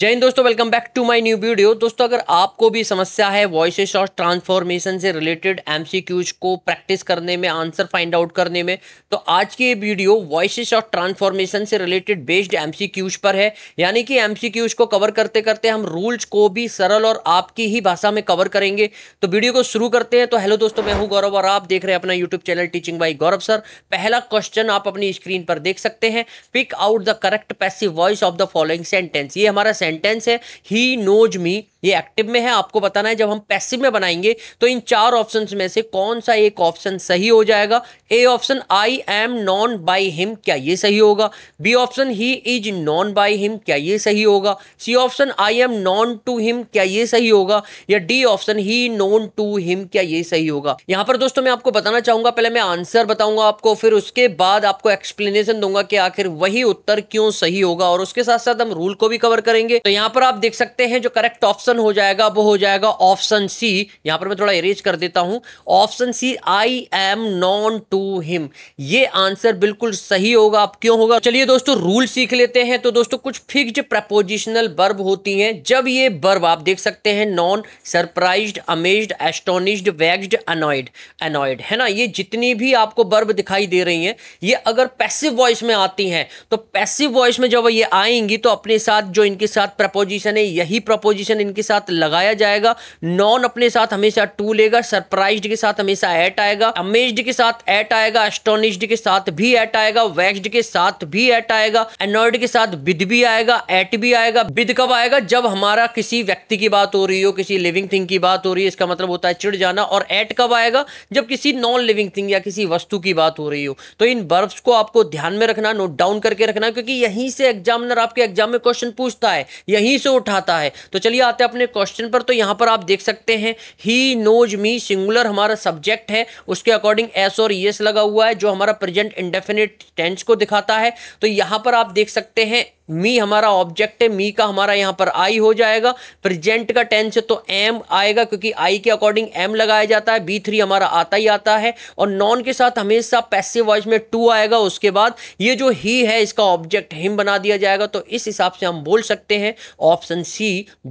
जय हिंद दोस्तों welcome back to my new video दोस्तों अगर आपको भी समस्या है वॉइस और ट्रांसफॉर्मेशन से रिलेटेड एमसीक्यूज को प्रैक्टिस करने में आंसर फाइंड आउट करने में तो आज की ये वीडियो वॉइस और ट्रांसफॉर्मेशन से रिलेटेड बेस्ड एमसीक्यूज पर है यानी कि एमसीक्यूज को कवर करते करते हम रूल्स को भी सरल और आपकी ही भाषा में कवर करेंगे तो वीडियो को शुरू करते हैं तो हेलो दोस्तों मैं हूँ गौरव और आप देख रहे हैं अपना YouTube channel teaching by Gaurav sir पहला क्वेश्चन आप अपनी स्क्रीन पर देख सकते हैं pick out the correct passive voice of the following sentence ये हमारा सेंटेंस है ही नोज मी ये एक्टिव में है आपको बताना है जब हम पैसिव में बनाएंगे तो इन चार ऑप्शंस में से कौन सा एक ऑप्शन सही हो जाएगा A option I am known by him क्या ये सही होगा B option he is known by him क्या ये सही होगा C option I am known to him क्या ये सही होगा या D option he known to him क्या ये सही होगा यहां पर दोस्तों मैं आपको बताना चाहूंगा पहले मैं आंसर बताऊंगा आपको फिर उसके बाद आपको एक्सप्लेनेशन दूंगा कि आखिर वही उत्तर क्यों सही होगा और उसके साथ साथ हम रूल को भी कवर करेंगे करेंगे तो यहाँ पर आप देख सकते हैं जो करेक्ट ऑप्शन हो जाएगा वो हो जाएगा ऑप्शन सी यहाँ पर मैं थोड़ा अरेज कर देता हूँ option C I am known to him ये आंसर बिल्कुल सही होगा आप क्यों होगा चलिए दोस्तों रूल सीख लेते हैं तो दोस्तों कुछ फिक्स प्रपोजिशनल बर्ब होती हैं जब ये बर्ब आप देख सकते हैं known surprise amazed astonished vexed annoyed annoyed है ना ये जितनी भी आपको बर्ब दिखाई दे रही हैं ये अगर पैसिव वॉइस में आती हैं तो पैसिव वॉइस में जब ये आएंगी तो अपने साथ जो इनके साथ साथ प्रपोजिशन है यही प्रपोजिशन इनके साथ लगाया जाएगा नॉन अपने साथ हमेशा टू लेगा सरप्राइज के साथ हमेशा एट आएगा अमेज के साथ एट आएगा एस्टोनिश्ड के साथ भी एट आएगा वैक्सड के साथ भी एट आएगा एनॉइड के साथ विद भी आएगा एट भी आएगा विद कब आएगा जब हमारा किसी व्यक्ति की बात हो रही हो किसी लिविंग थिंग की बात हो रही है इसका मतलब होता है चिड़ जाना और एट कब आएगा जब किसी नॉन लिविंग थिंग या किसी वस्तु की बात हो रही हो तो इन वर्ब्स को आपको ध्यान में रखना नोट डाउन करके रखना क्योंकि यहीं से एग्जामिनर आपके एग्जाम में क्वेश्चन पूछता है यहीं से उठाता है तो चलिए आते हैं अपने क्वेश्चन पर तो यहाँ पर आप देख सकते हैं ही नोज मी सिंगुलर हमारा सब्जेक्ट है उसके अकॉर्डिंग एस और यस e लगा हुआ है जो हमारा प्रेजेंट इंडेफिनिट टेंस को दिखाता है तो यहाँ पर आप देख सकते हैं मी हमारा ऑब्जेक्ट है मी का हमारा यहां पर आई हो जाएगा प्रेजेंट का टेंस है तो एम आएगा क्योंकि आई के अकॉर्डिंग एम लगाया जाता है बी थ्री हमारा आता ही आता है और नॉन के साथ हमेशा पैसिव वॉइस में टू आएगा उसके बाद ये जो ही है इसका ऑब्जेक्ट हिम बना दिया जाएगा तो इस हिसाब से हम बोल सकते हैं option C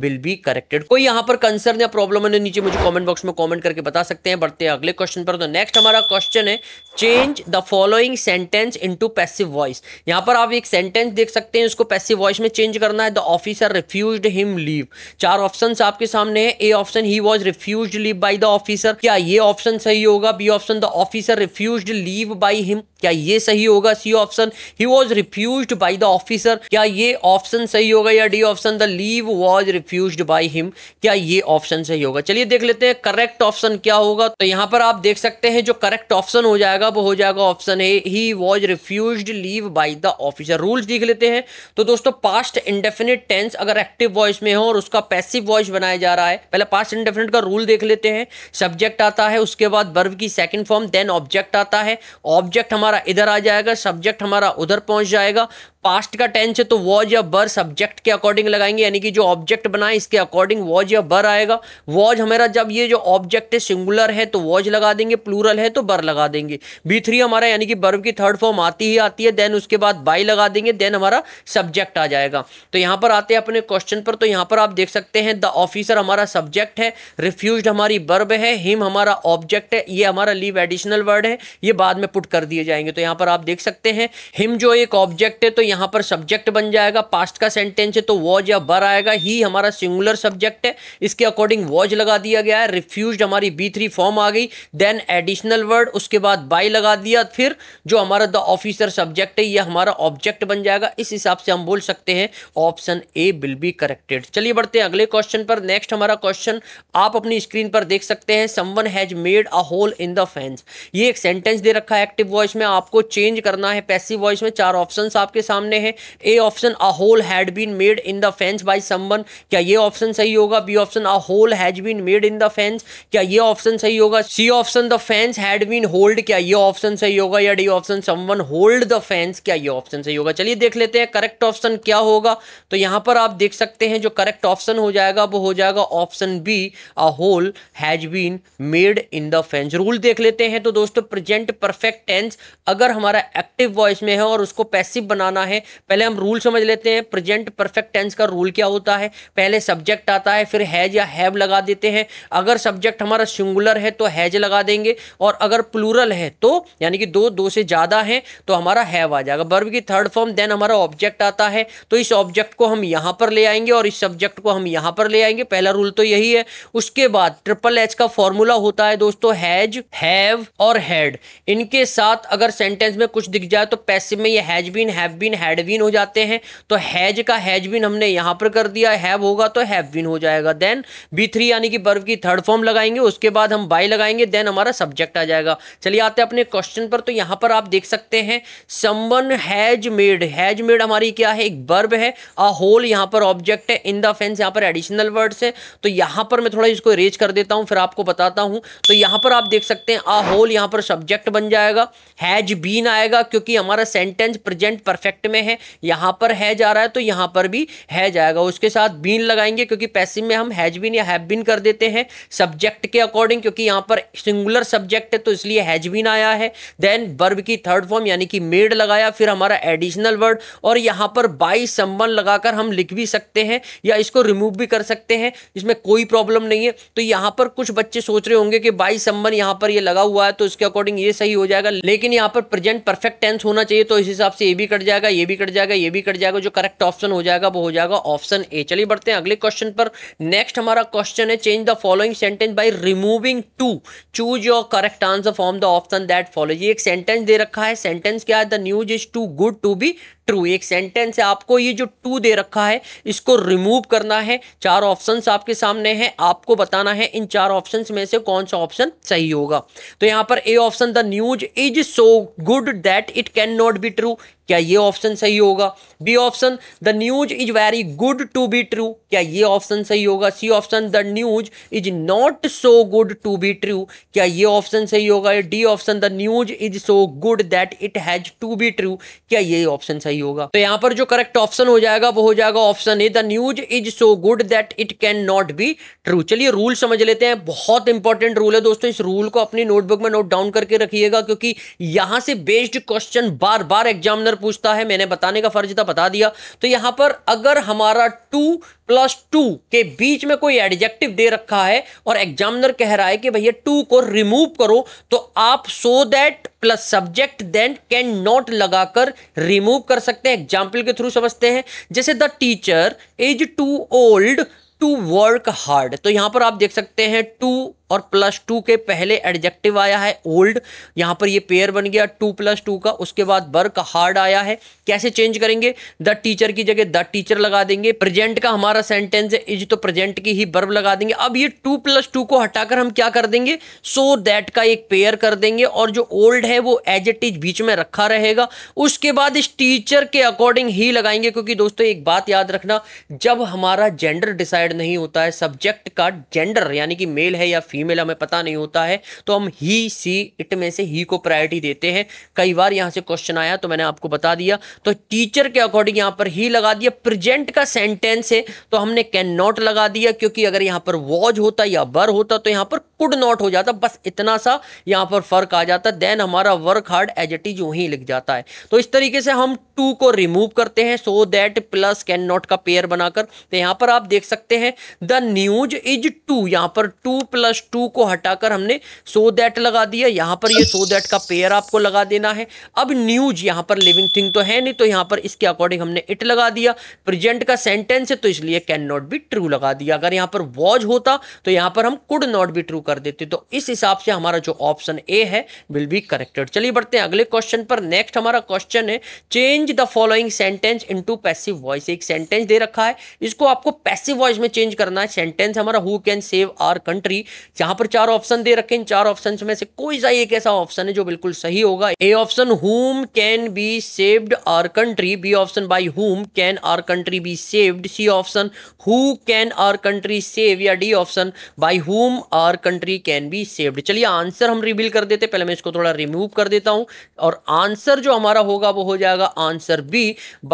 will be corrected कोई यहां पर कंसर्न या प्रॉब्लम है तो नीचे मुझे कॉमेंट बॉक्स में कॉमेंट करके बता सकते हैं बढ़ते हैं अगले क्वेश्चन पर तो नेक्स्ट हमारा क्वेश्चन है change the following sentence into passive voice यहां पर आप एक सेंटेंस देख सकते हैं उसको पैसिव वॉइस में चेंज करना है the officer refuse him leave चार ऑप्शन आपके सामने है A option he was refuse leave by the officer क्या ये ऑप्शन सही होगा B option the officer refuse leave by him क्या ये सही होगा C option he was refuse by the officer क्या ये ऑप्शन सही होगा या D option the leave was refuse by him क्या ये ऑप्शन सही होगा चलिए देख लेते हैं करेक्ट ऑप्शन क्या होगा तो यहाँ पर आप देख सकते हैं जो करेक्ट ऑप्शन हो जाएगा वो हो जाएगा option A he was refuse leave by the officer rules देख लेते हैं तो दोस्तों पास्ट इंडेफिनिट टेंस अगर एक्टिव वॉइस में हो और उसका पैसिव वॉइस बनाया जा रहा है पहले पास्ट इंडेफिनिट का रूल देख लेते हैं सब्जेक्ट आता है उसके बाद बर्व की सेकेंड फॉर्म देन ऑब्जेक्ट आता है ऑब्जेक्ट हमारा हमारा इधर आ जाएगा सब्जेक्ट हमारा उधर पहुंच जाएगा पास्ट का टेंस है तो वॉज या बर सब्जेक्ट के अकॉर्डिंग लगाएंगे यानी कि जो ऑब्जेक्ट बना है इसके अकॉर्डिंग वॉज या बर आएगा वॉज हमारा जब ये जो ऑब्जेक्ट है सिंगुलर है तो वॉज लगा देंगे प्लूरल है तो बर लगा देंगे बी थ्री हमारा यानी कि बर्व की थर्ड फॉर्म आती ही आती है देन उसके बाद बाई लगा देंगे देन हमारा सब्जेक्ट आ जाएगा तो यहाँ पर आते हैं अपने क्वेश्चन पर तो यहाँ पर आप देख सकते हैं द ऑफिसर हमारा सब्जेक्ट है रिफ्यूज हमारी बर्ब है हिम हमारा ऑब्जेक्ट है ये हमारा लीव एडिशनल वर्ड है ये बाद में पुट कर दिए जाएंगे तो यहाँ पर आप देख सकते हैं हिम जो एक ऑब्जेक्ट है तो यहाँ यहाँ पर सब्जेक्ट बन जाएगा पास्ट का सेंटेंस है तो वॉज या बर आएगा ही हमारा सिंगुलर सब्जेक्ट है इसके अकॉर्डिंग वॉज लगा दिया गया है रिफ्यूज हमारी बी थ्री फॉर्म आ गई देन एडिशनल वर्ड उसके बाद बाई लगा दिया फिर जो हमारा द ऑफिसर सब्जेक्ट है यह हमारा ऑब्जेक्ट बन जाएगा इस हिसाब से हम बोल सकते हैं option A will be corrected चलिए बढ़ते हैं अगले क्वेश्चन पर नेक्स्ट हमारा क्वेश्चन आप अपनी स्क्रीन पर देख सकते हैं someone has made a hole in the fence ये एक सेंटेंस दे रखा है एक्टिव वॉइस में आपको चेंज करना है पैसिव वॉइस में चार ऑप्शन आपके सामने सामने है A option a hole had been made in the fence by someone क्या ये ऑप्शन सही होगा B option a hole has been made in the fence क्या ये ऑप्शन सही होगा C option the fence had been holed क्या ये ऑप्शन सही होगा या D option someone holed the fence क्या ये ऑप्शन सही होगा चलिए देख लेते हैं करेक्ट ऑप्शन क्या होगा तो यहां पर आप देख सकते हैं जो करेक्ट ऑप्शन हो जाएगा वो हो जाएगा option B a hole has been made in the fence rule देख लेते हैं तो दोस्तों प्रेजेंट परफेक्ट टेंस अगर हमारा एक्टिव वॉइस में है और उसको पैसिव बनाना है है पहले हम रूल समझ लेते हैं प्रेजेंट परफेक्ट टेंस का रूल क्या होता है पहले सब्जेक्ट आता है फिर हैज या हैव लगा देते हैं अगर सब्जेक्ट हमारा सिंगुलर है तो हैज लगा देंगे और अगर प्लूरल है तो यानी कि दो दो से ज़्यादा हैं तो हमारा हैव आ जाएगा बर्ब की थर्ड फॉर्म देन हमारा ऑब्जेक्ट आता है तो इस ऑब्जेक्ट को हम यहाँ पर ले आएंगे और इस सब्जेक्ट को हम यहाँ पर ले आएंगे पहला रूल तो यही है उसके बाद ट्रिपल एच का फॉर्मूला होता है दोस्तों हैज हैव और हैड इनके साथ अगर सेंटेंस में कुछ दिख जाए तो पैसे में ये has been have been had been हो जाते हैं तो हैज का हैजविन हमने यहाँ पर कर दिया हैव होगा तो हैविन हो जाएगा देन बी थ्री यानी कि बर्व की थर्ड फॉर्म लगाएंगे उसके बाद हम बाई लगाएंगे देन हमारा सब्जेक्ट आ जाएगा चलिए आते हैं अपने क्वेश्चन पर तो यहाँ पर आप देख सकते हैं someone has made has made हमारी क्या है एक बर्ब है अ होल यहाँ पर ऑब्जेक्ट है इन द फेंस यहाँ पर एडिशनल वर्ड्स है तो यहाँ पर मैं थोड़ा इसको रेज कर देता हूँ फिर आपको बताता हूँ तो यहाँ पर आप देख सकते हैं अ होल यहाँ पर सब्जेक्ट बन जाएगा हैज बीन आएगा क्योंकि हमारा सेंटेंस प्रेजेंट परफेक्ट सब्जेक्ट में है यहाँ पर है जा रहा है तो यहाँ पर भी है जाएगा उसके साथ बीन लगाएंगे क्योंकि पैसिव में हम हैज बीन या हैव बीन कर देते हैं सब्जेक्ट के अकॉर्डिंग क्योंकि यहाँ पर सिंगुलर सब्जेक्ट है तो इसलिए हैज बीन आया है देन वर्ब की थर्ड फॉर्म यानी कि मेड लगाया फिर हमारा एडिशनल वर्ड और यहाँ पर बाई सम्बन लगाकर हम लिख भी सकते हैं या इसको रिमूव भी कर सकते हैं इसमें कोई प्रॉब्लम नहीं है तो यहाँ पर कुछ बच्चे सोच रहे होंगे कि बाई सम्बन यहाँ पर ये लगा हुआ है तो उसके अकॉर्डिंग ये सही हो जाएगा लेकिन यहाँ पर प्रेजेंट परफेक्ट टेंस होना चाहिए तो इस हिसाब से ये भी कट जाएगा ये भी कट जाएगा ये भी कट जाएगा जो करेक्ट ऑप्शन हो जाएगा वो हो जाएगा ऑप्शन ए चलिए बढ़ते हैं अगले क्वेश्चन पर नेक्स्ट हमारा क्वेश्चन है change the following sentence by removing too choose your correct answer form the option that follow ये एक सेंटेंस दे रखा है सेंटेंस क्या है the news is too good to be true एक सेंटेंस है आपको ये जो टू दे रखा है इसको रिमूव करना है चार ऑप्शन आपके सामने हैं आपको बताना है इन चार ऑप्शन में से कौन सा ऑप्शन सही होगा तो यहाँ पर A option the news is so good that it can not be true क्या ये ऑप्शन सही होगा B option the news is very good to be true क्या ये ऑप्शन सही होगा C option the news is not so good to be true क्या ये ऑप्शन सही होगा D option the news is so good that it has to be true क्या ये ऑप्शन सही नहीं होगा तो यहाँ पर जो करेक्ट ऑप्शन हो जाएगा वो हो जाएगा option A the news is so good that it can not be true चलिए रूल समझ लेते हैं बहुत इंपॉर्टेंट रूल है दोस्तों इस रूल को अपनी नोटबुक में नोट डाउन करके रखिएगा क्योंकि यहां से बेस्ड क्वेश्चन बार बार एग्जामिनर पूछता है मैंने बताने का फर्ज था बता दिया तो यहां पर अगर हमारा टू प्लस टू के बीच में कोई एडजेक्टिव दे रखा है और एग्जामिनर कह रहा है कि भैया टू को रिमूव करो तो आप so that plus subject then can not लगाकर रिमूव कर सकते हैं एग्जाम्पल के थ्रू समझते हैं जैसे the teacher is too old to work hard तो यहां पर आप देख सकते हैं टू और प्लस टू के पहले एडजेक्टिव आया है ओल्ड यहां पर ये पेयर बन गया टू प्लस टू का उसके बाद वर्क हार्ड आया है कैसे चेंज करेंगे द टीचर की जगह द टीचर लगा देंगे प्रेजेंट का हमारा सेंटेंस है इज तो प्रेजेंट की ही बर्ब लगा देंगे अब ये टू प्लस टू को हटाकर हम क्या कर देंगे सो so दैट का एक पेयर कर देंगे और जो ओल्ड है वो एज इट इज बीच में रखा रहेगा उसके बाद इस टीचर के अकॉर्डिंग ही लगाएंगे क्योंकि दोस्तों एक बात याद रखना जब हमारा जेंडर डिसाइड नहीं होता है सब्जेक्ट का जेंडर यानी कि मेल है या फीमेल हमें पता नहीं होता है तो हम ही सी इट में से ही को प्रायोरिटी देते हैं कई बार यहां से क्वेश्चन आया तो मैंने आपको बता दिया तो टीचर के अकॉर्डिंग यहां पर ही लगा दिया प्रेजेंट का सेंटेंस है तो हमने कैन नॉट लगा दिया क्योंकि अगर यहां पर वॉज होता या बर होता तो यहां पर कुड नॉट हो जाता बस इतना सा यहां पर फर्क आ जाता देन हमारा work hard as it is वहीं लिख जाता है तो इस तरीके से हम टू को रिमूव करते हैं so that plus can not का पेयर बनाकर तो यहां पर आप देख सकते हैं द न्यूज इज टू यहां पर टू प्लस टू को हटाकर हमने सो दैट लगा दिया यहाँ पर ये सो दैट का पेयर आपको लगा देना है अब न्यूज यहाँ पर लिविंग थिंग तो है नहीं तो यहाँ पर इसके अकॉर्डिंग हमने इट लगा दिया प्रेजेंट का सेंटेंस है तो इसलिए कैन नॉट बी ट्रू लगा दिया अगर यहाँ पर वॉज होता तो यहाँ पर हम कुड नॉट बी ट्रू कर देते तो इस हिसाब से हमारा जो ऑप्शन ए है विल बी करेक्टेड चलिए बढ़ते हैं अगले क्वेश्चन पर नेक्स्ट हमारा क्वेश्चन है change the following sentence into passive voice एक सेंटेंस दे रखा है इसको आपको पैसिव वॉइस में चेंज करना है सेंटेंस हमारा who can save our country यहां पर चार ऑप्शन दे रखे इन चार ऑप्शन में से कोई सा एक ऐसा ऑप्शन है जो बिल्कुल सही होगा A option whom can be saved our country B option by whom can our country be saved C option who can our country save या D option by whom our country can be saved चलिए answer हम reveal कर देते पहले मैं इसको थोड़ा remove कर देता हूं और आंसर जो हमारा होगा वो हो जाएगा answer B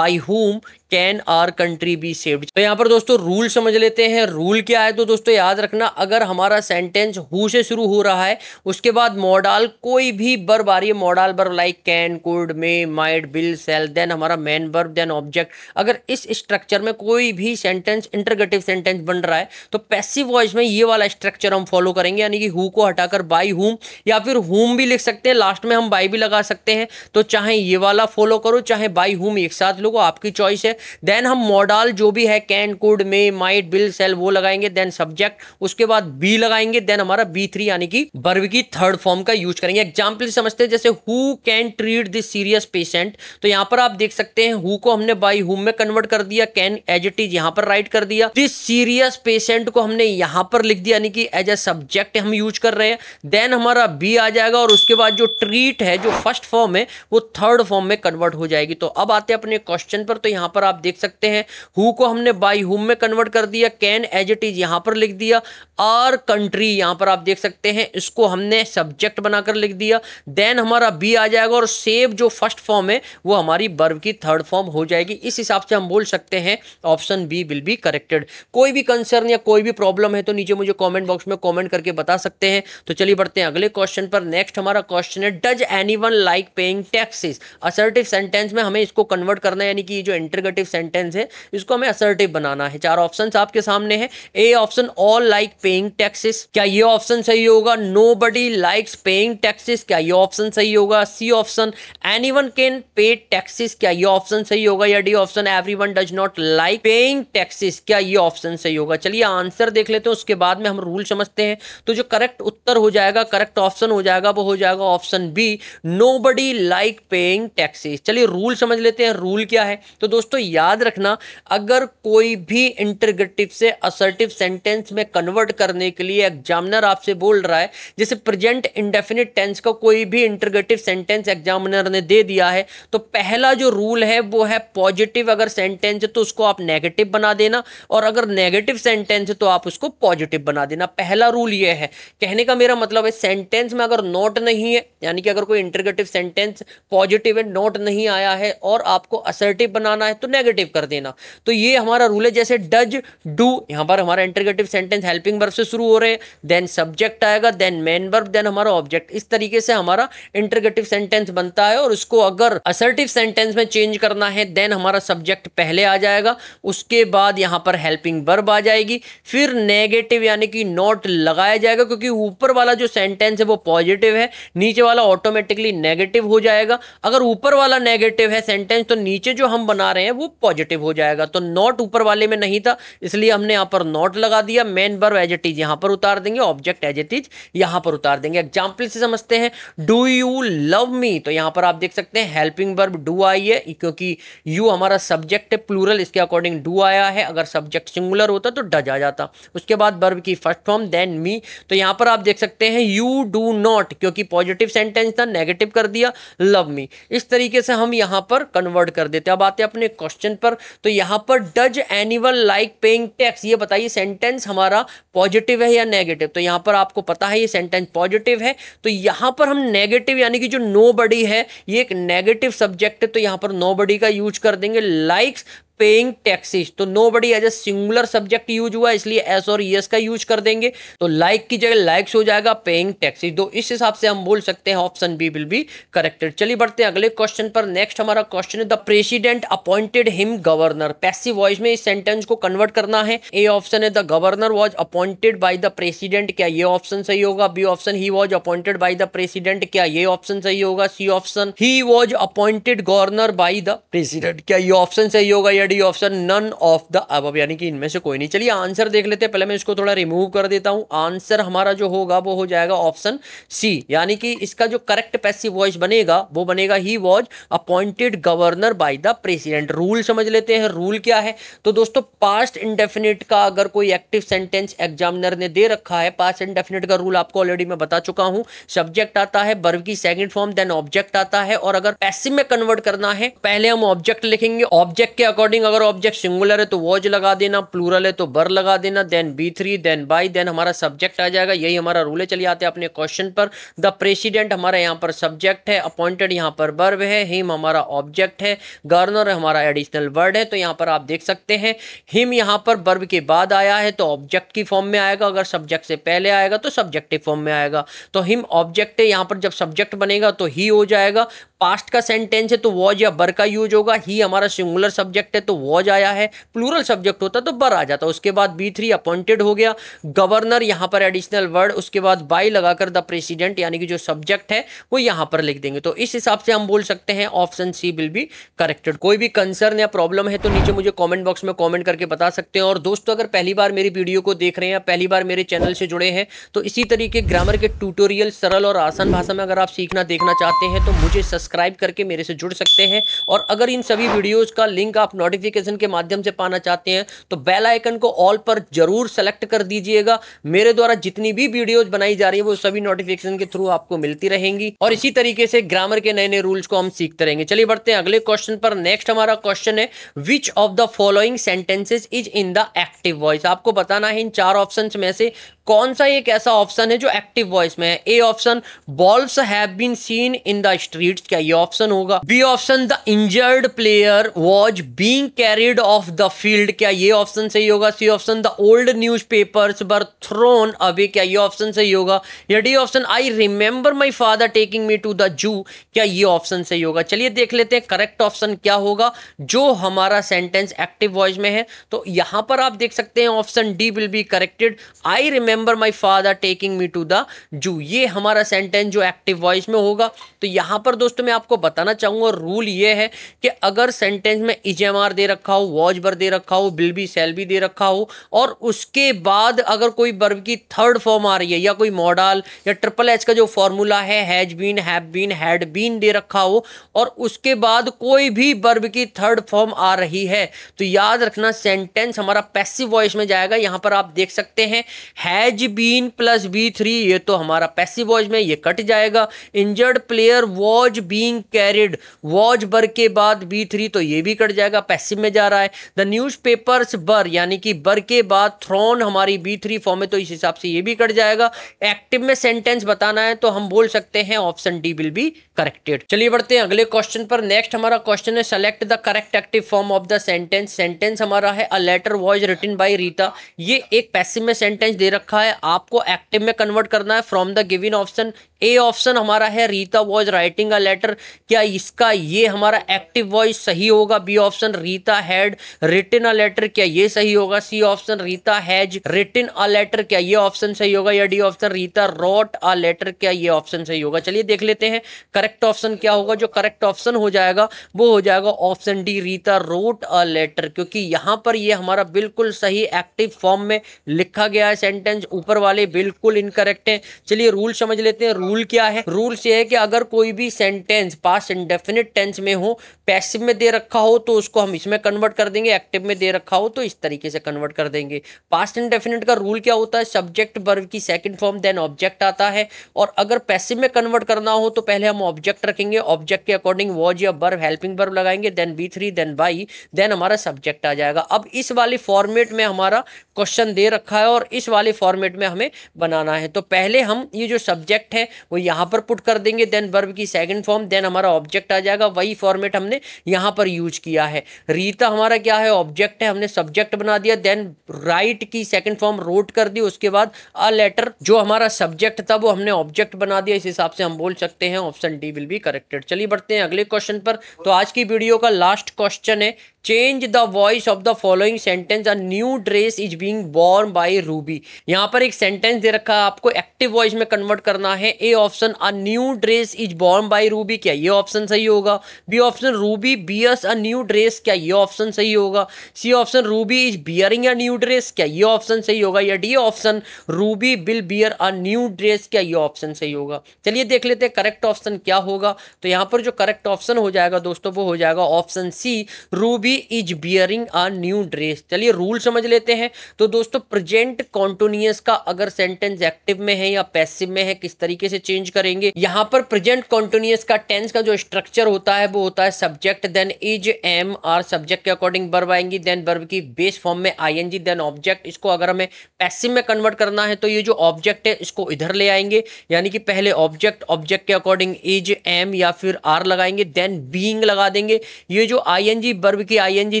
by whom can our country be saved तो यहाँ पर दोस्तों रूल समझ लेते हैं रूल क्या है तो दोस्तों याद रखना अगर हमारा सेंटेंस हु से शुरू हो रहा है उसके बाद मॉडल कोई भी बर्ब आ रही है modal verb like can could may might will shall then हमारा मैन बर्ब देन ऑब्जेक्ट अगर इस स्ट्रक्चर में कोई भी सेंटेंस इंटरगेटिव सेंटेंस बन रहा है तो पैसिव वॉइस में ये वाला स्ट्रक्चर हम फॉलो करेंगे यानी कि हु को हटाकर बाई हुम या फिर हुम भी लिख सकते हैं लास्ट में हम बाई भी लगा सकते हैं तो चाहे ये वाला फॉलो करो चाहे बाई हुम एक साथ लोगो आपकी चॉइस है देन हम मॉडल जो भी है can could may might will shall वो लगाएंगे देन सब्जेक्ट उसके बाद बी लगाएंगे देन हमारा बी थ्री यानी कि बर्व की थर्ड फॉर्म का यूज करेंगे एग्जाम्पल समझते हैं जैसे who can treat this serious patient तो यहाँ पर आप देख सकते हैं हु को हमने बाई हु में कन्वर्ट कर दिया कैन एज इट इज यहाँ पर राइट कर दिया दिस सीरियस पेशेंट को हमने यहाँ पर लिख दिया यानी कि एज ए सब्जेक्ट हम यूज कर रहे हैं देन हमारा बी आ जाएगा और उसके बाद जो ट्रीट है जो फर्स्ट फॉर्म है वो थर्ड फॉर्म में कन्वर्ट हो जाएगी तो अब आते हैं अपने क्वेश्चन पर तो यहाँ पर आप देख सकते हैं हु को हमने बाई हुम में कन्वर्ट कर दिया कैन एज इट इज यहाँ पर लिख दिया आर कंट्री यहाँ पर आप देख सकते हैं इसको हमने सब्जेक्ट बनाकर लिख दिया देन हमारा बी आ जाएगा और सेव जो फर्स्ट फॉर्म है वो हमारी बर्व की थर्ड फॉर्म हो जाएगी इस हिसाब से हम बोल सकते हैं option B will be corrected कोई भी कंसर्न या कोई भी प्रॉब्लम है तो नीचे मुझे कॉमेंट बॉक्स में कॉमेंट करके बता सकते हैं तो चलिए बढ़ते हैं अगले क्वेश्चन पर नेक्स्ट हमारा क्वेश्चन है does any like paying taxes assertive sentence में हमें इसको कन्वर्ट करना है यानी कि जो इंटरगेटिव नेगेटिव सेंटेंस है इसको हमें असर्टिव बनाना है चार ऑप्शन आपके सामने है A option all like paying taxes क्या ये ऑप्शन सही होगा nobody likes paying taxes क्या ये ऑप्शन सही होगा C option anyone can pay taxes क्या ये ऑप्शन सही होगा या D option everyone does not like paying taxes क्या ये ऑप्शन सही होगा चलिए आंसर देख लेते हैं उसके बाद में हम रूल समझते हैं तो जो करेक्ट उत्तर हो जाएगा करेक्ट ऑप्शन हो जाएगा वो हो जाएगा option B nobody like paying taxes चलिए रूल समझ लेते हैं रूल क्या है तो दोस्तों याद रखना अगर कोई भी इंटरगेटिव से असर्टिव सेंटेंस में कन्वर्ट करने के लिए एग्जामिनर आपसे बोल रहा है जैसे प्रेजेंट इंडेफिनिट टेंस का कोई भी इंटरगेटिव सेंटेंस एग्जामिनर ने दे दिया है तो पहला जो रूल है वो है पॉजिटिव अगर सेंटेंस है तो उसको आप नेगेटिव बना देना और अगर नेगेटिव सेंटेंस है तो आप उसको पॉजिटिव बना देना पहला रूल ये है कहने का मेरा मतलब है सेंटेंस में अगर नोट नहीं है यानी कि अगर कोई इंटरगेटिव सेंटेंस पॉजिटिव है नोट नहीं आया है और आपको असर्टिव बनाना है तो नेगेटिव कर देना तो ये हमारा रूल है जैसे डज डू यहाँ पर हमारा इंटरगेटिव सेंटेंस हेल्पिंग वर्ब से शुरू हो रहे हैं देन सब्जेक्ट आएगा देन मेन वर्ब देन हमारा ऑब्जेक्ट इस तरीके से हमारा इंटरगेटिव सेंटेंस बनता है और उसको अगर असर्टिव सेंटेंस में चेंज करना है देन हमारा सब्जेक्ट पहले आ जाएगा उसके बाद यहाँ पर हेल्पिंग वर्ब आ जाएगी फिर नेगेटिव यानी कि नॉट लगाया जाएगा क्योंकि ऊपर वाला जो सेंटेंस है वो पॉजिटिव है नीचे वाला ऑटोमेटिकली नेगेटिव हो जाएगा अगर ऊपर वाला नेगेटिव है सेंटेंस तो नीचे जो हम बना रहे हैं वो पॉजिटिव हो जाएगा तो नॉट ऊपर वाले में नहीं था इसलिए हमने यहाँ पर नॉट लगा दिया मेन बर्व एज इट इज यहाँ पर उतार देंगे ऑब्जेक्ट एज इट इज यहाँ पर उतार देंगे एग्जाम्पल से समझते हैं डू यू लव मी तो यहाँ पर आप देख सकते हैं हेल्पिंग बर्ब डू आई है क्योंकि यू हमारा सब्जेक्ट है प्लूरल इसके अकॉर्डिंग डू आया है अगर सब्जेक्ट सिंगुलर होता तो डज आ जाता उसके बाद बर्ब की फर्स्ट फॉर्म देन मी तो यहाँ पर आप देख सकते हैं यू डू नॉट क्योंकि पॉजिटिव सेंटेंस था नेगेटिव कर दिया लव मी इस तरीके से हम यहाँ पर कन्वर्ट कर देते अब आते अपने क्वेश्चन क्वेश्चन पर तो यहां पर does animal like paying tax ये बताइए सेंटेंस हमारा पॉजिटिव है या नेगेटिव तो यहां पर आपको पता है ये सेंटेंस पॉजिटिव है तो यहां पर हम नेगेटिव यानी कि जो नो है ये एक नेगेटिव सब्जेक्ट है तो यहां पर नो का यूज कर देंगे लाइक्स पेइंग टैक्सेस तो nobody as a singular subject use हुआ इसलिए एस और यस e का यूज कर देंगे तो लाइक like की जगह लाइक्स हो जाएगा पेइंग टैक्सेस तो इस हिसाब से हम बोल सकते हैं option B will be corrected चलिए बढ़ते हैं अगले क्वेश्चन पर नेक्स्ट हमारा क्वेश्चन है the president appointed him governor passive voice में इस सेंटेंस को कन्वर्ट करना है ए ऑप्शन है the governor was appointed by the president क्या ये ऑप्शन सही होगा B option he was appointed by the president क्या ये ऑप्शन सही होगा C option he was appointed governor by the president क्या ये ऑप्शन सही होगा या D option none of the above यानी कि इनमें से कोई नहीं चलिए आंसर देख लेते हैं पहले मैं इसको थोड़ा रिमूव कर देता हूँ आंसर हमारा जो होगा वो हो जाएगा ऑप्शन सी यानी कि इसका जो करेक्ट पैसिव वॉइस बनेगा वो बनेगा he was appointed governor by the president rule समझ लेते हैं रूल क्या है तो दोस्तों पास्ट इंडेफिनिट का अगर कोई एक्टिव सेंटेंस एग्जामिनर ने दे रखा है पास्ट इंडेफिनिट का रूल आपको ऑलरेडी मैं बता चुका हूँ सब्जेक्ट आता है बर्व की सेकेंड फॉर्म देन ऑब्जेक्ट आता है और अगर पैसिव में कन्वर्ट करना है पहले हम ऑब्जेक्ट लिखेंगे ऑब्जेक्ट के अकॉर्डिंग स्पेलिंग अगर ऑब्जेक्ट सिंगुलर है तो वॉज लगा देना प्लूरल है तो बर लगा देना then V three then by then हमारा सब्जेक्ट आ जाएगा यही हमारा रूल है चलिए आते हैं अपने क्वेश्चन पर द प्रेसिडेंट हमारा यहाँ पर सब्जेक्ट है अपॉइंटेड यहाँ पर बर्व है हिम हमारा ऑब्जेक्ट है गवर्नर हमारा एडिशनल वर्ड है तो यहाँ पर आप देख सकते हैं हिम यहाँ पर बर्व के बाद आया है तो ऑब्जेक्ट की फॉर्म में आएगा अगर सब्जेक्ट से पहले आएगा तो सब्जेक्टिव फॉर्म में आएगा तो हिम ऑब्जेक्ट है यहाँ पर जब सब्जेक्ट बनेगा तो ही हो जाएगा पास्ट का सेंटेंस है तो वॉज या बर का यूज होगा ही हमारा सिंगुलर सब्जेक्ट है तो वॉज आया है प्लूरल सब्जेक्ट होता तो बर आ जाता उसके बाद बी थ्री अपॉइंटेड हो गया गवर्नर यहां पर एडिशनल वर्ड उसके बाद बाई लगाकर द प्रेसिडेंट यानी कि जो सब्जेक्ट है वो यहां पर लिख देंगे तो इस हिसाब से हम बोल सकते हैं option C will be corrected कोई भी कंसर्न या प्रॉब्लम है तो नीचे मुझे कॉमेंट बॉक्स में कॉमेंट करके बता सकते हैं और दोस्तों अगर पहली बार मेरी वीडियो को देख रहे हैं या पहली बार मेरे चैनल से जुड़े हैं तो इसी तरीके ग्रामर के ट्यूटोरियल सरल और आसान भाषा में अगर आप सीखना देखना चाहते हैं तो मुझे सब्सक्राइब सब्सक्राइब करके मेरे से जुड़ सकते हैं और अगर इन सभी वीडियोज़ का लिंक आप नोटिफिकेशन के माध्यम से पाना चाहते हैं तो बेल आइकन को ऑल पर जरूर सेलेक्ट कर दीजिएगा मेरे द्वारा जितनी भी वीडियोज बनाई जा रही है वो सभी नोटिफिकेशन के थ्रू आपको मिलती रहेंगी और इसी तरीके से ग्रामर के नए नए रूल्स को हम सीखते रहेंगे चलिए बढ़ते हैं अगले क्वेश्चन पर नेक्स्ट हमारा क्वेश्चन है which of the following sentences is in the active voice आपको बताना है इन चार ऑप्शन में से कौन सा एक ऐसा ऑप्शन है जो एक्टिव वॉइस में है A option balls have been seen in the streets क्या क्या ये ऑप्शन होगा B option the injured player was being carried off the field क्या ये ऑप्शन सही होगा C option the old newspaper were thrown away क्या ये ऑप्शन सही होगा या D option I remember my father taking me to the zoo क्या ये ऑप्शन सही होगा चलिए देख लेते हैं करेक्ट ऑप्शन क्या होगा जो हमारा सेंटेंस एक्टिव वॉइस में है तो यहां पर आप देख सकते हैं option D will be corrected I remember my father taking me to the zoo ये हमारा सेंटेंस जो एक्टिव वॉइस में होगा तो यहां पर दोस्तों मैं आपको बताना चाहूंगा रूल ये है कि अगर सेंटेंस में इज e एम दे रखा हो वॉच बर दे रखा हो बिल बी सेल भी दे रखा हो और उसके बाद अगर कोई बर्ब की थर्ड फॉर्म आ रही है या कोई मॉडल या ट्रिपल एच का जो फॉर्मूला है has been have been had been दे रखा हो और उसके बाद कोई भी बर्ब की थर्ड फॉर्म आ रही है तो याद रखना सेंटेंस हमारा पैसिव वॉइस में जाएगा यहां पर आप देख सकते हैं has been plus V three ये तो हमारा पैसिव वॉइस में ये कट जाएगा injured player was be being carried was were के बाद बी थ्री तो ये भी कट जाएगा पैसिव में जा रहा है द न्यूज पेपर्स बर यानी कि बर के बाद थ्रोन हमारी बी थ्री फॉर्म है तो इस हिसाब से ये भी कट जाएगा एक्टिव में सेंटेंस बताना है तो हम बोल सकते हैं option D will be corrected चलिए बढ़ते हैं अगले क्वेश्चन पर नेक्स्ट हमारा क्वेश्चन है select the correct active form of the sentence sentence हमारा है a letter was written by Rita ये एक पैसिव में सेंटेंस दे रखा है आपको एक्टिव में कन्वर्ट करना है from the given option A option हमारा है Rita was writing a letter क्या इसका ये हमारा एक्टिव वॉइस सही होगा B option Rita had written a letter क्या ये सही होगा C option Rita has written a letter क्या ये ऑप्शन सही होगा या D option Rita wrote a letter क्या ये ऑप्शन सही होगा चलिए देख लेते हैं करेक्ट ऑप्शन क्या होगा जो करेक्ट ऑप्शन हो जाएगा वो हो जाएगा option D Rita wrote a letter क्योंकि यहाँ पर ये हमारा बिल्कुल सही एक्टिव फॉर्म में लिखा गया है सेंटेंस ऊपर वाले बिल्कुल इनकरेक्ट है चलिए रूल समझ लेते हैं रूल रूल क्या है रूल से है कि अगर कोई भी सेंटेंस पास इंडेफिनिट टेंस में हो पैसिव में दे रखा हो तो उसको हम इसमें कन्वर्ट कर देंगे एक्टिव में दे रखा हो तो इस तरीके से कन्वर्ट कर देंगे पास्ट इंडेफिनिट का रूल क्या होता है सब्जेक्ट वर्ब की सेकंड फॉर्म देन ऑब्जेक्ट आता है और अगर पैसिव में कन्वर्ट करना हो तो पहले हम ऑब्जेक्ट रखेंगे ऑब्जेक्ट के अकॉर्डिंग वॉज या बर्व हेल्पिंग बर्व लगाएंगे then V three then by then हमारा सब्जेक्ट आ जाएगा अब इस वाले फॉर्मेट में हमारा क्वेश्चन दे रखा है और इस वाले फॉर्मेट में हमें बनाना है तो पहले हम ये जो सब्जेक्ट है वो यहाँ पर पुट कर देंगे देन वर्ब की सेकंड फॉर्म देन हमारा ऑब्जेक्ट आ जाएगा वही फॉर्मेट हमने यहाँ पर यूज किया है रीता हमारा क्या है ऑब्जेक्ट है हमने सब्जेक्ट बना दिया देन राइट की सेकेंड फॉर्म रोट कर दी उसके बाद अ लेटर जो हमारा सब्जेक्ट था वो हमने ऑब्जेक्ट बना दिया इस हिसाब से हम बोल सकते हैं option D will be corrected चलिए बढ़ते हैं अगले क्वेश्चन पर तो आज की वीडियो का लास्ट क्वेश्चन है change the voice of the following sentence a new dress is being borne by Ruby यहाँ पर एक सेंटेंस दे रखा है आपको एक्टिव वॉइस में कन्वर्ट करना है A option a new dress is borne by Ruby क्या ये ऑप्शन सही होगा B option Ruby bears a new dress क्या ये ऑप्शन सही होगा C option Ruby is bearing a new dress क्या ये ऑप्शन सही होगा या D option Ruby will bear a new dress क्या ये ऑप्शन सही होगा चलिए देख लेते हैं करेक्ट ऑप्शन क्या होगा तो यहाँ पर जो करेक्ट ऑप्शन हो जाएगा दोस्तों वो हो जाएगा option C Ruby be is bearing a new dress चलिए रूल समझ लेते हैं तो दोस्तों प्रेजेंट कॉन्टोनियस का अगर सेंटेंस एक्टिव में है या पैसिव में है किस तरीके से चेंज करेंगे यहां पर प्रेजेंट कॉन्टोनियस का टेंस का जो स्ट्रक्चर होता है वो होता है subject then is am are subject के अकॉर्डिंग बर्व आएंगी देन बर्व की बेस फॉर्म में आई देन ऑब्जेक्ट इसको अगर हमें पैसिव में कन्वर्ट करना है तो ये जो ऑब्जेक्ट है इसको इधर ले आएंगे यानी कि पहले ऑब्जेक्ट ऑब्जेक्ट के अकॉर्डिंग इज एम या फिर आर लगाएंगे देन बींग लगा देंगे ये जो आई एन जी बर्व की आईएनजी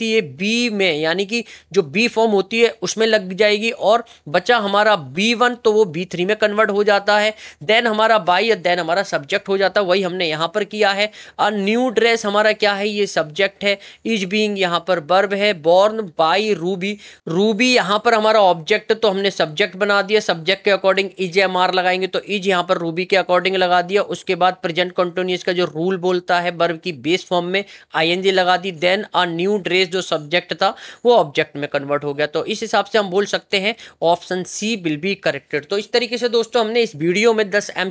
थी ये बी में यानी कि जो बी फॉर्म होती है उसमें लग जाएगी और बचा हमारा बी वन तो वो बी थ्री में कन्वर्ट हो जाता है देन हमारा बाई और देन हमारा सब्जेक्ट हो जाता है वही हमने यहाँ पर किया है और न्यू ड्रेस हमारा क्या है ये सब्जेक्ट है इज बींग यहाँ पर बर्ब है बॉर्न बाई रूबी रूबी यहाँ पर हमारा ऑब्जेक्ट तो हमने सब्जेक्ट बना दिया सब्जेक्ट के अकॉर्डिंग इज एम आर लगाएंगे तो इज यहाँ पर रूबी के अकॉर्डिंग लगा दिया उसके बाद प्रेजेंट कंटिन्यूस का जो रूल बोलता है बर्ब की बेस फॉर्म में आई लगा दी then a new new dress जो सब्जेक्ट था वो ऑब्जेक्ट में कन्वर्ट हो गया तो इस हिसाब से हम बोल सकते हैं option C will be corrected तो इस तरीके से दोस्तों हमने इस वीडियो में दस एम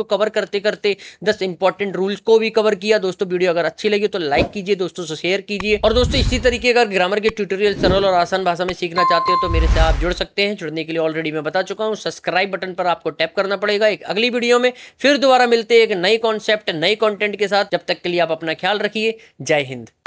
को कवर करते करते दस इंपॉर्टेंट रूल्स को भी कवर किया दोस्तों वीडियो अगर अच्छी लगी तो लाइक कीजिए दोस्तों से शेयर कीजिए और दोस्तों इसी तरीके अगर ग्रामर के ट्यूटोरियल सरल और आसान भाषा में सीखना चाहते हो तो मेरे से आप जुड़ सकते हैं जुड़ने के लिए ऑलरेडी मैं बता चुका हूँ सब्सक्राइब बटन पर आपको टैप करना पड़ेगा एक अगली वीडियो में फिर दोबारा मिलते हैं एक नई कॉन्सेप्ट नई कॉन्टेंट के साथ जब तक के लिए आप अपना ख्याल रखिए जय हिंद